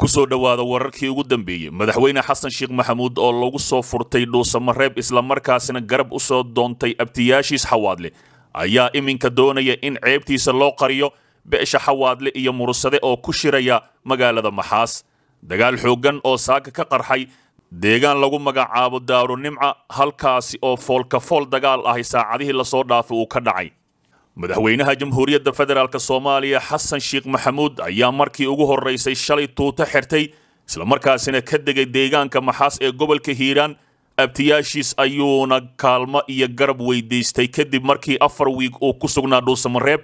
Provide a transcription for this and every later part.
kusoo dhowaada wararkii ugu dambeeyey madaxweyne xasan sheekh maxamuud oo lagu soo furtay dhuusamareeb islamarkaasina garab u soo doontay abtiyaashiis xawaadle ayaa iminka doonaya in ceebtiisa loo qariyo beesha xawaadle iyo murusade oo ku shiraya magaalada maxaas dagaal xooggan oo saaka ka qarxay deegaan lagu magacaabo daaru nimca halkaasi oo foolka fool dagaal ahay saacadihii lasoo dhaafay uu ka dhacay madaxweynaha jamhuuriyadda federaalk soomaaliya xasan sheekh maxamuud ayaa markii ugu horraysay shalay tuuto xirtay islamarkaasina ka degay deegaanka maxaas ee gobolka hiiraan abtiyaashiis ayuuna kaalmo iyo garab weydiistay kadib markii afar wiig uu ku sugnaa dhuusamareeb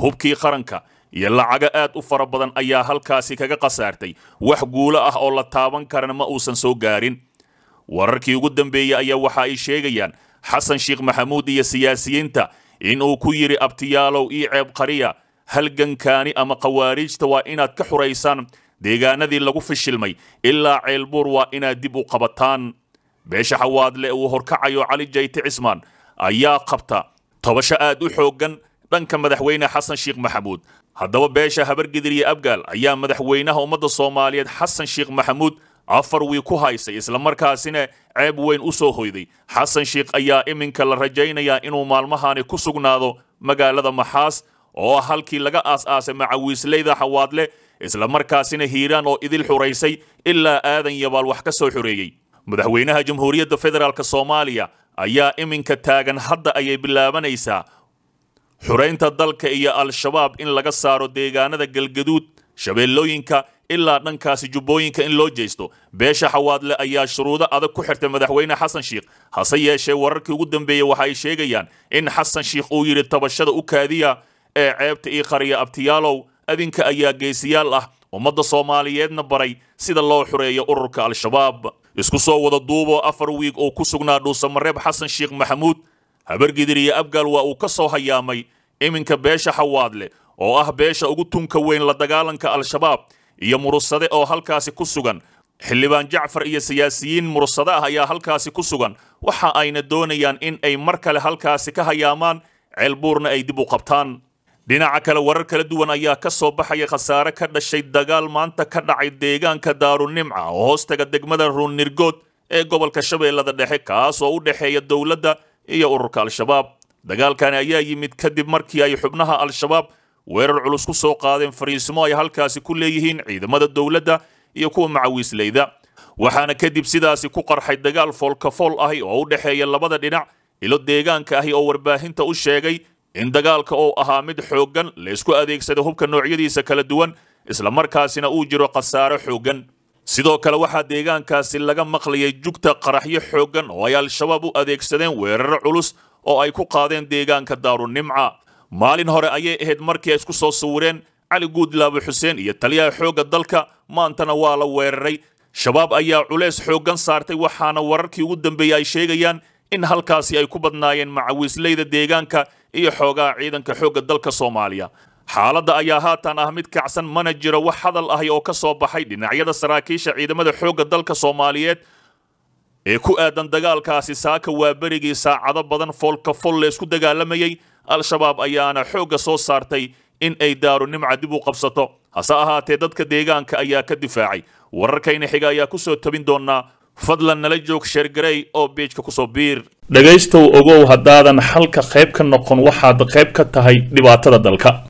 hubkii qaranka iyo lacago aad u fara badan ayaa halkaasi kaga khasaartay wax guulo ah oo la taaban karana ma uusan soo gaarin wararkii ugu dambeeyey ayaa waxa ay sheegayaan xasan sheekh maxamuud iyo siyaasiyiinta in uu ku yidhi abtiyaalow ii ceeb qariya halgankaani ama khawaariijta waa inaad ka xuraysaan deegaanadii lagu fishilmay ilaa ceelbuur waa inaad dib u qabataan beesha xawaadle uu horkacayo cali jayte cismaan ayaa qabta tobasho aad u xooggan dhanka madaxweyne xasan sheikh maxamuud haddaba beesha habargidiriye abgaal ayaa madaxweynaha ummadda soomaaliyeed xasan sheikh maxamuud afar wii ku haysay isla markaasina ceeb weyn u soo hoyday xasan sheikh ayaa iminka la rajaynayaa inuu maalmahani ku sugnaado magaalada maxaas oo ah halkii laga aas-aasay macawiisleyda xawaadle islamarkaasina hiiraan oo idil xuraysay ilaa aadan yabaal wax ka soo xoreeyey madaxweynaha jamhuuriyadda federaalk soomaaliya ayaa iminka taagan hadda ayay bilaabanaysaa xuraynta dalka iyo al-shabaab in laga saaro deegaanada galgaduud shabeellooyinka ilaa dhankaasi jubbooyinka in loo jeesto beesha xawaadle ayaa shuruudo adag ku xirtay madaxweyne xasan shiikh hase yeeshee wararkii ugu dambeeyey waxa ay sheegayaan in xasan shiikh uu yidhi tabashada u kaadiya ee ceebta ii qariya abtiyaalow adinka ayaa geesiyaal ah ummadda soomaaliyeedna baray sida loo xureeyo ururka al-shabaab isku soo wada duubo afar wiig oo ku sugnaa dhuusamareeb xasan shiikh maxamuud habargidir iyo abgaal waa uu ka soo hayaamay iminka beesha xawaadle oo ah beesha ugu tunka weyn la dagaalanka al-shabaab iyo murusade oo halkaasi ku sugan xildhibaan jacfar iyo siyaasiyiin murusade ah ayaa halkaasi ku sugan waxa ayna doonayaan in ay mar kale halkaasi ka hayaamaan ceelbuurna ay dib u qabtaan dhinaca kale warar kala duwan ayaa ka soo baxaya khasaare ka dhashay dagaal maanta ka dhacay deegaanka daarunimca oo hoostaga degmada ruunnirgood ee gobolka shabeellada dhexe kaas oo u dhexeeya dowladda iyo ururka al-shabaab dagaalkani ayaa yimid kadib markii ay xubnaha al-shabaab weerar culus ku soo qaadeen fariismo ay halkaasi ku leeyihiin ciidamada dowladda iyo kuwa macawiislayda waxaana kadib sidaasi ku qarxay dagaal foolkafool ahi oo u dhexeeya labada dhinac ilo deegaanka ahi oo warbaahinta u sheegay in dagaalka oo ahaa mid xooggan laysku adeegsado hubka noocyadiisa kala duwan islamarkaasina uu jiro khasaare xooggan sidoo kale waxaa deegaankaasi laga maqlayay jugta qaraxyo xooggan oo ay al-shabaab u adeegsadeen weeraro culus oo ay ku qaadeen deegaanka daarunimca maalin hore ayay ahayd markii ay isku soo sawireen cali guudlaabe xuseen iyo taliyaha xoogga dalka maantana waa la weeraray shabaab ayaa culays xooggan saartay waxaana wararkii ugu dambeeyey ay sheegayaan in halkaasi ay ku badnaayeen macawiisleyda deegaanka iyo xoogaha ciidanka xoogga dalka soomaaliya xaaladda ayaa haatan ah mid kacsan mana jiro wax hadal ahay oo ka soo baxay dhinacyada saraakiisha ciidamada xoogga dalka soomaaliyeed ee ku aadan dagaalkaasi saaka waaberigii saacado badan foolka fool la isku dagaalamayey al-shabaab ayaana xoogga soo saartay in ay daaru nimca dib u qabsato hase ahaatee dadka deegaanka ayaa ka difaacay wararkayna xiga ayaa ku soo tabin doonaa fadlan nala joog sheergarey oo beejka kusoo biir dhegaystow ogow haddaadan xalka qayb ka noqon waxaad qayb ka tahay dhibaatada dalka